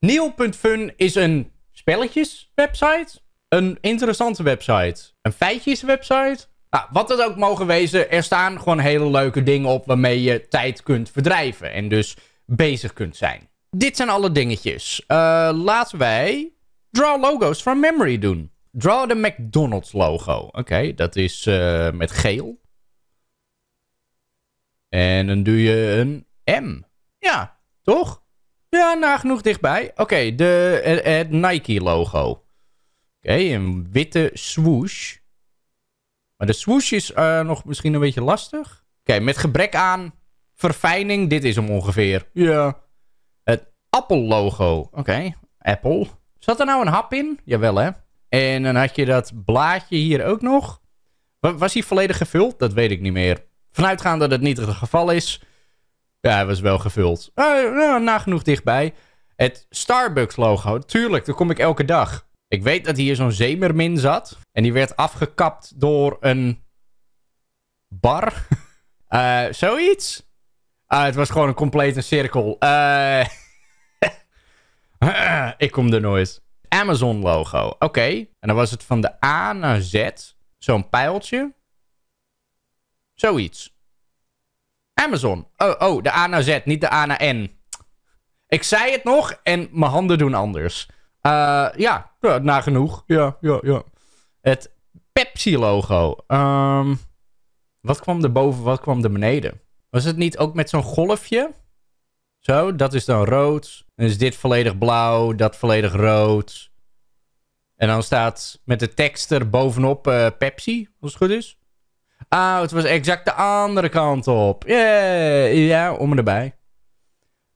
Neil.fun is een spelletjeswebsite, een interessante website, een feitjeswebsite. Nou, wat het ook mogen wezen, er staan gewoon hele leuke dingen op waarmee je tijd kunt verdrijven en dus bezig kunt zijn. Dit zijn alle dingetjes. Eh, laten wij draw logos from memory doen. Draw de McDonald's logo. Oké, dat is eh, met geel. En dan doe je een M. Ja, toch? Ja, nagenoeg dichtbij. Oké, de eh, het Nike-logo. Oké, een witte swoosh. Maar de swoosh is eh, nog misschien een beetje lastig. Oké, met gebrek aan verfijning. Dit is hem ongeveer. Ja. Het Apple-logo. Oké, Apple. Zat er nou een hap in? Jawel, hè? En dan had je dat blaadje hier ook nog. Was hij volledig gevuld? Dat weet ik niet meer. Vanuitgaande dat het niet het geval is... Ja, hij was wel gevuld. Eh, nou, nagenoeg dichtbij. Het Starbucks-logo, tuurlijk, daar kom ik elke dag. Ik weet dat hier zo'n zeemermin zat. En die werd afgekapt door een bar. Uh, zoiets. Uh, het was gewoon een complete cirkel. Uh, ik kom er nooit. Amazon logo. Oké. En dan was het van de A naar Z. Zo'n pijltje. Zoiets. Amazon. Oh, oh, de A naar Z, niet de A naar N. Ik zei het nog en mijn handen doen anders. Eh, ja, nagenoeg. Ja, ja, ja. Het Pepsi-logo. Ehm, wat kwam er boven, wat kwam er beneden? Was het niet ook met zo'n golfje? Zo, dat is dan rood. Dan is dit volledig blauw, dat volledig rood. En dan staat met de tekst er bovenop eh, Pepsi, als het goed is. Ah, het was exact de andere kant op. Yeah. Ja, om erbij.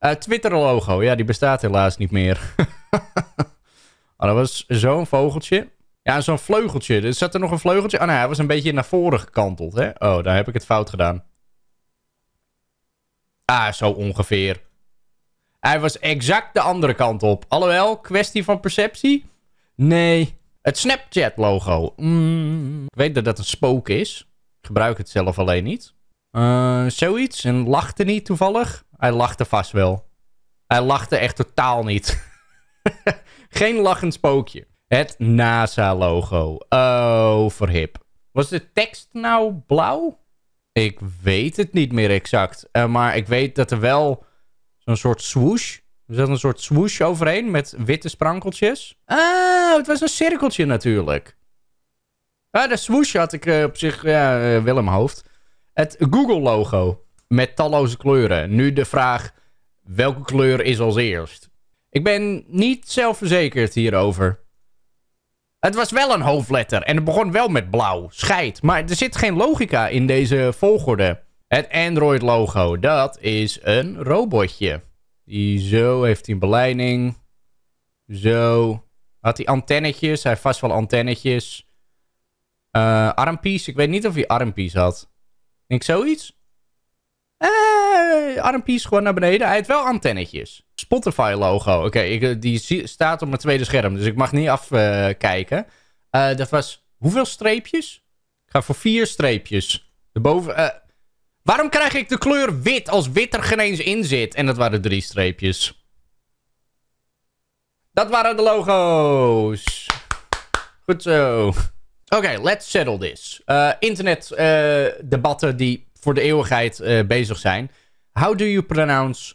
Uh, Twitter-logo. Ja, die bestaat helaas niet meer. oh, dat was zo'n vogeltje. Ja, zo'n vleugeltje. Er zat er nog een vleugeltje? Ah, oh, nee, nou, hij was een beetje naar voren gekanteld, hè? Oh, daar heb ik het fout gedaan. Ah, zo ongeveer. Hij was exact de andere kant op. Alhoewel, kwestie van perceptie? Nee. Het Snapchat-logo. Mm. Ik weet dat dat een spook is gebruik het zelf alleen niet. Eh, zoiets. En lachte niet toevallig. Hij lachte vast wel. Hij lachte echt totaal niet. Geen lachend spookje. Het NASA-logo. Oh, verhip. Was de tekst nou blauw? Ik weet het niet meer exact. Eh, maar ik weet dat er wel zo'n soort swoosh. Er zat een soort swoosh overheen met witte sprankeltjes. Ah, het was een cirkeltje natuurlijk. Ah, de swoosh had ik eh, op zich ja, eh, wel in mijn hoofd. Het Google-logo met talloze kleuren. Nu de vraag, welke kleur is als eerst? Ik ben niet zelfverzekerd hierover. Het was wel een hoofdletter en het begon wel met blauw. Scheid. Maar er zit geen logica in deze volgorde. Het Android-logo, dat is een robotje. Die zo heeft hij een beleiding. Zo. Had hij antennetjes? Hij heeft vast wel antennetjes. Uh, Ik weet niet of hij Armpiece had. Denk zoiets? Eh, gewoon naar beneden. Hij heeft wel antennetjes. Spotify logo. Oké, eh, die staat op mijn tweede scherm. Dus ik mag niet afkijken. Eh, dat was hoeveel streepjes? Ik ga voor vier streepjes. Waarom krijg ik de kleur wit als wit er geen eens in zit? En dat waren drie streepjes. Dat waren de logo's. Goed zo. Oké, let's settle this. Eh, internet Internetdebatten eh, die voor de eeuwigheid eh, bezig zijn. How do you pronounce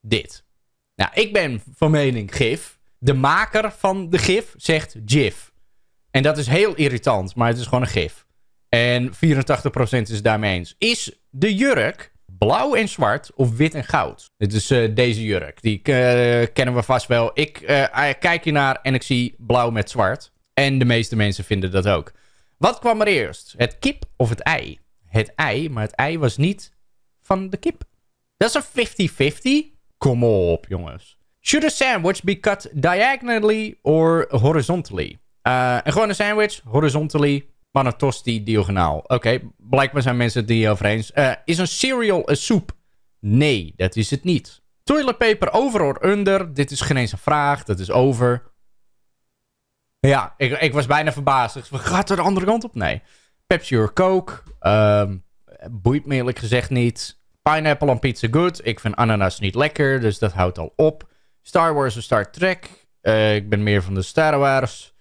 dit? Nou, ik ben van mening GIF. De maker van de GIF zegt GIF. En dat is heel irritant, maar het is gewoon een GIF. En 84% is daarmee eens. Is de jurk blauw en zwart of wit en goud? Dit is deze jurk. Die kennen we vast wel. Ik kijk hier naar en ik zie blauw met zwart. En de meeste mensen vinden dat ook. Wat kwam er eerst? Het kip of het ei? Het ei, maar het ei was niet van de kip. Dat is een 50-50? Kom op, jongens. Should a sandwich be cut diagonally or horizontally? Uh, een gewone sandwich, horizontally, maar een tosti diagonaal. Oké, blijkbaar zijn mensen het over eens. Eh, is een cereal een soep? Nee, dat is het niet. Toilet paper over of under? Dit is geen eens een vraag, dat is over. Ja, ik, ik was bijna verbaasd. we gaat er de andere kant op? Nee. Pepsi or Coke. Um, boeit me eerlijk gezegd niet. Pineapple on pizza good. Ik vind ananas niet lekker, dus dat houdt al op. Star Wars of Star Trek. Eh, ik ben meer van de Star Wars.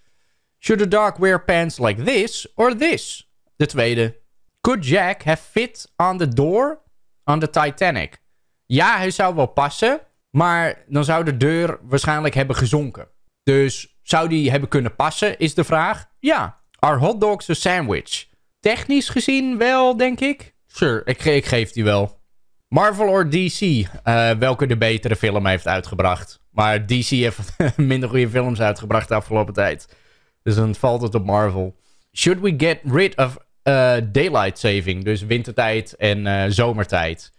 Should the dog wear pants like this or this? De tweede. Could Jack have fit on the door on the Titanic? Ja, hij zou wel passen, maar dan zou de deur waarschijnlijk hebben gezonken. Dus zou die hebben kunnen passen, is de vraag. Ja, are hot dogs a sandwich? Technisch gezien wel, denk ik. Sure, ik, geef die wel. Marvel of DC, eh, welke de betere film heeft uitgebracht. Maar DC heeft minder goede films uitgebracht de afgelopen tijd. Dus dan valt het op Marvel. Should we get rid of uh, daylight saving? Dus wintertijd en eh, zomertijd.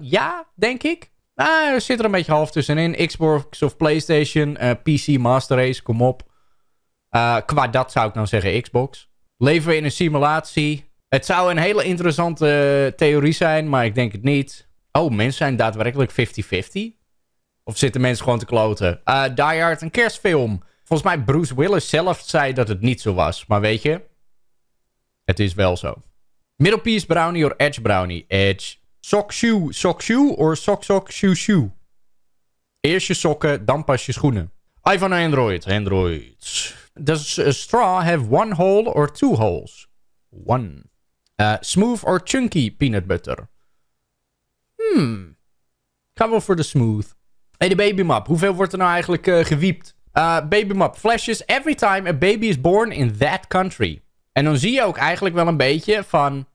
ja, denk ik. Nou, er zit er een beetje half tussenin. Xbox of PlayStation, eh, PC, Master Race, kom op. Eh, qua dat zou ik dan nou zeggen Xbox. Leven we in een simulatie? Het zou een hele interessante eh, theorie zijn, maar ik denk het niet. Oh, mensen zijn daadwerkelijk 50-50? Of zitten mensen gewoon te kloten? Die Hard, een kerstfilm. Volgens mij Bruce Willis zelf zei dat het niet zo was. Maar weet je, het is wel zo. Middle Brownie of Edge Brownie? Edge. Sock shoe, sock shoe or sock sock shoe shoe. Eerst je sokken, dan pas je schoenen. iPhone Android, Android. Does a straw have one hole or two holes? One. Uh, smooth or chunky peanut butter? Hmm. Ga wel voor de smooth. Hey, de babymap. Hoeveel wordt er nou eigenlijk eh, gewiept? Baby uh, babymap flashes every time a baby is born in that country. En dan zie je ook eigenlijk wel een beetje van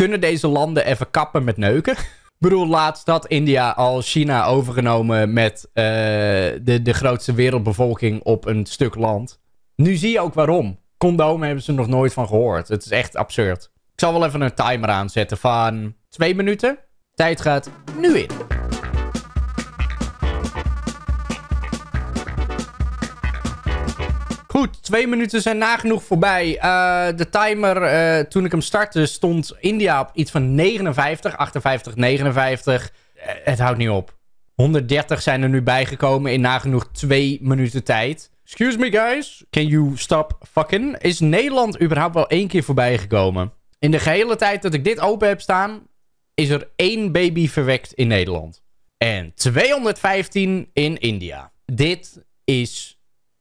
kunnen deze landen even kappen met neuken? Ik bedoel, laatst had India al China overgenomen met eh, de, de grootste wereldbevolking op een stuk land. Nu zie je ook waarom. Condomen hebben ze nog nooit van gehoord. Het is echt absurd. Ik zal wel even een timer aanzetten van twee minuten. Tijd gaat nu in. Goed, twee minuten zijn nagenoeg voorbij. Eh, de timer, eh, toen ik hem startte, stond India op iets van 59, 58, 59. het houdt niet op. 130 zijn er nu bijgekomen in nagenoeg twee minuten tijd. Excuse me guys, can you stop fucking? Is Nederland überhaupt wel één keer voorbij gekomen? In de gehele tijd dat ik dit open heb staan, is er één baby verwekt in Nederland. En 215 in India. Dit is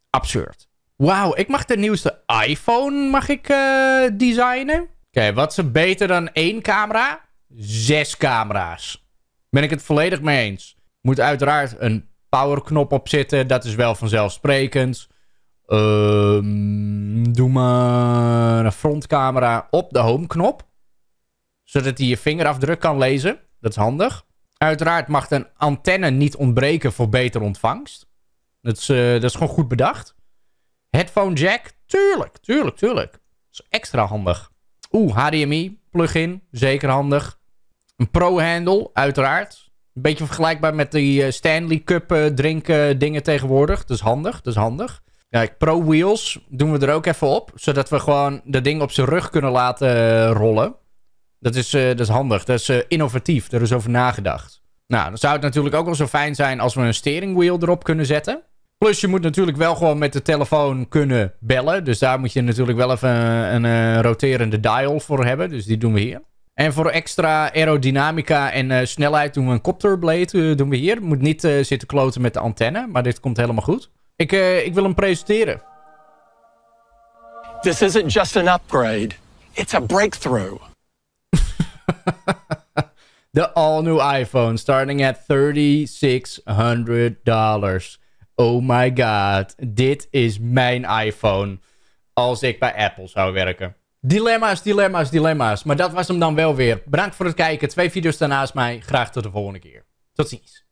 absurd. Wauw, ik mag de nieuwste iPhone mag ik, eh, designen. Oké, wat is beter dan één camera? Zes camera's. Ben ik het volledig mee eens. Moet uiteraard een powerknop op zitten. Dat is wel vanzelfsprekend. Ehm, doe maar een frontcamera op de homeknop. Zodat hij je vingerafdruk kan lezen. Dat is handig. Uiteraard mag een antenne niet ontbreken voor beter ontvangst. Dat is, eh, dat is gewoon goed bedacht. Headphone jack? Tuurlijk, tuurlijk, tuurlijk. Dat is extra handig. Oeh, HDMI, plugin, zeker handig. Een pro-handle, uiteraard. Een beetje vergelijkbaar met die eh, Stanley Cup eh, drinken eh, dingen tegenwoordig. Dat is handig, dat is handig. Kijk, Pro Wheels doen we er ook even op. Zodat we gewoon dat ding op zijn rug kunnen laten rollen. Dat is, dat is handig. Dat is innovatief. Daar is over nagedacht. Nou, dan zou het natuurlijk ook wel zo fijn zijn als we een steering wheel erop kunnen zetten. Plus je moet natuurlijk wel gewoon met de telefoon kunnen bellen. Dus daar moet je natuurlijk wel even een, eh, een roterende dial voor hebben. Dus die doen we hier. En voor extra aerodynamica en eh, snelheid doen we een copterblade. Uh, doen we hier. Moet niet zitten kloten met de antenne. Maar dit komt helemaal goed. Ik, ik wil hem presenteren. This isn't just an upgrade. It's a breakthrough. The all-new iPhone starting at $3,600 oh my god, dit is mijn iPhone als ik bij Apple zou werken. Dilemma's, dilemma's, dilemma's. Maar dat was hem dan wel weer. Bedankt voor het kijken. Twee video's daarnaast mij. Graag tot de volgende keer. Tot ziens.